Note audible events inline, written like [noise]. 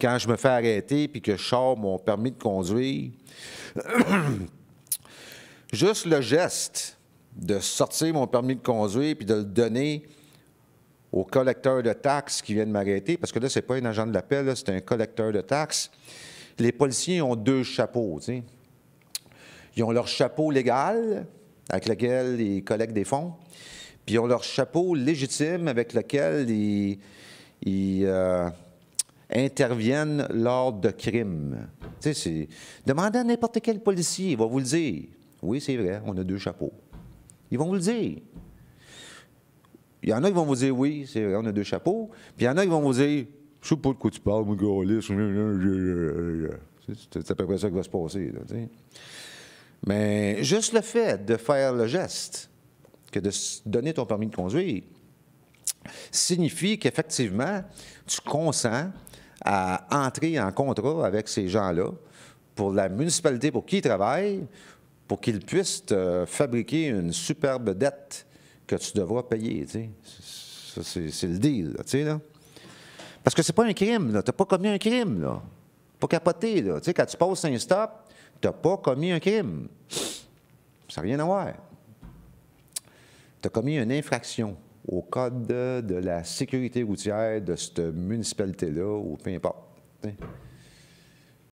quand je me fais arrêter puis que je sors mon permis de conduire, [clears throat] juste le geste de sortir mon permis de conduire puis de le donner au collecteur de taxes qui vient de m'arrêter, parce que là, ce n'est pas un agent de la c'est un collecteur de taxes. Les policiers ont deux chapeaux. Ils ont leur chapeau légal, avec lequel ils collectent des fonds, puis ils ont leur chapeau légitime, avec lequel ils, euh, interviennent lors de crimes. Demandez à n'importe quel policier, il va vous le dire. Oui, c'est vrai, on a deux chapeaux. Ils vont vous le dire. Il y en a qui vont vous dire oui, c'est vrai, on a deux chapeaux. Puis il y en a qui vont vous dire Je sais pas de quoi tu parles, mon gars, C'est à peu près ça qui va se passer. Mais juste le fait de faire le geste, que de donner ton permis de conduire, signifie qu'effectivement, tu consens à entrer en contrat avec ces gens-là pour la municipalité pour qui ils travaillent, pour qu'ils puissent te fabriquer une superbe dette que tu devras payer. c'est le deal, Parce que c'est pas un crime, Tu n'as pas commis un crime, là. Pas capoté, quand tu passes un stop, t'as pas commis un crime. Ça n'a rien à voir. T'as commis une infraction au code de la sécurité routière de cette municipalité-là, ou peu importe.